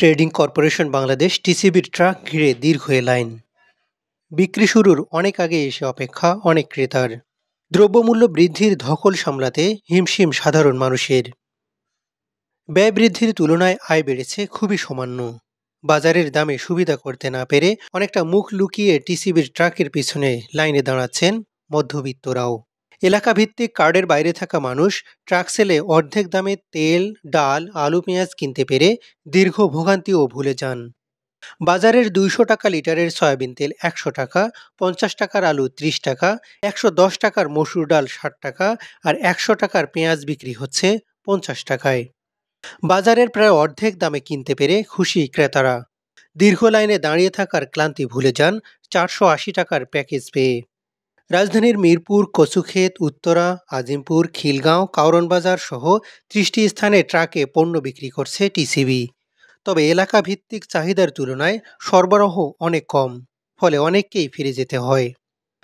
trading corporation Bangladesh টিসিবির truck ঘিরে দীর্ঘ লাইন বিক্রি শুরুর অনেক আগে এসে অপেক্ষা অনেক ক্রেতার দ্রব্যমূল্য বৃদ্ধির ধকল সামলাতে হিমশিম সাধারণ মানুষের ব্যয় বৃদ্ধির তুলনায় আয় বেড়েছে খুবই সামান্য বাজারের দামে সুবিধা করতে না পেরে অনেকটা মুখ লুকিয়ে টিসিবির ট্রাকের পিছনে লাইনে দাঁড়াচ্ছেন মধ্যবিত্তরাও এলাকাভিত্তিক কার্ডের বাইরে থাকা মানুষ ট্রাক সেলে অর্ধেক দামে তেল ডাল আলু পেঁয়াজ কিনতে পেরে দীর্ঘ ভোগান্তিও ভুলে যান বাজারের দুইশো টাকা লিটারের সয়াবিন তেল একশো টাকা পঞ্চাশ টাকার আলু ত্রিশ টাকা একশো দশ টাকার মসুর ডাল ষাট টাকা আর একশো টাকার পেঁয়াজ বিক্রি হচ্ছে পঞ্চাশ টাকায় বাজারের প্রায় অর্ধেক দামে কিনতে পেরে খুশি ক্রেতারা দীর্ঘ লাইনে দাঁড়িয়ে থাকার ক্লান্তি ভুলে যান চারশো আশি টাকার প্যাকেজ পেয়ে রাজধানীর মিরপুর কচুক্ষেত উত্তরা আজিমপুর খিলগাঁও কাউরনবাজার সহ ত্রিশটি স্থানে ট্রাকে পণ্য বিক্রি করছে টিসিবি তবে এলাকা ভিত্তিক চাহিদার তুলনায় সরবরাহ অনেক কম ফলে অনেককেই ফিরে যেতে হয়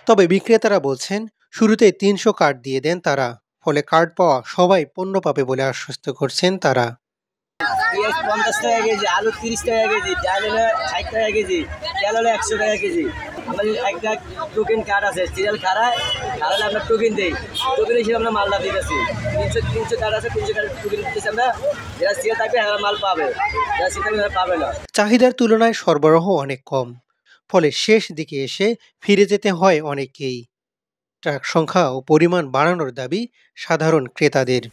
তবে বিক্রেতারা বলছেন শুরুতে তিনশো কার্ড দিয়ে দেন তারা ফলে কার্ড পাওয়া সবাই পণ্য পাবে বলে আশ্বস্ত করছেন তারা পঞ্চাশ টাকা কেজি আলু তিরিশ টাকা কেজি ডাল ষাট টাকা কেজি তেল একশো টাকা কেজি আমাদের একটা টোকেন কার্ড আছে সিরিয়াল খাড়ায় খাড়ালে আমরা টোকেন দিই টোকেন হিসেবে আমরা মালটা দিতেছি তিনশো তিনশো কার্ড আছে তিনশো কার্ড টোকেন দিতেছি আমরা যারা সিরিয়াল থাকবে তারা মাল পাবে যারা সিরিয়াল থাকবে পাবে না চাহিদার তুলনায় সরবরাহ অনেক কম ফলে শেষ দিকে এসে ফিরে যেতে হয় অনেকেই ট্রাক সংখ্যা ও পরিমাণ বাড়ানোর দাবি সাধারণ ক্রেতাদের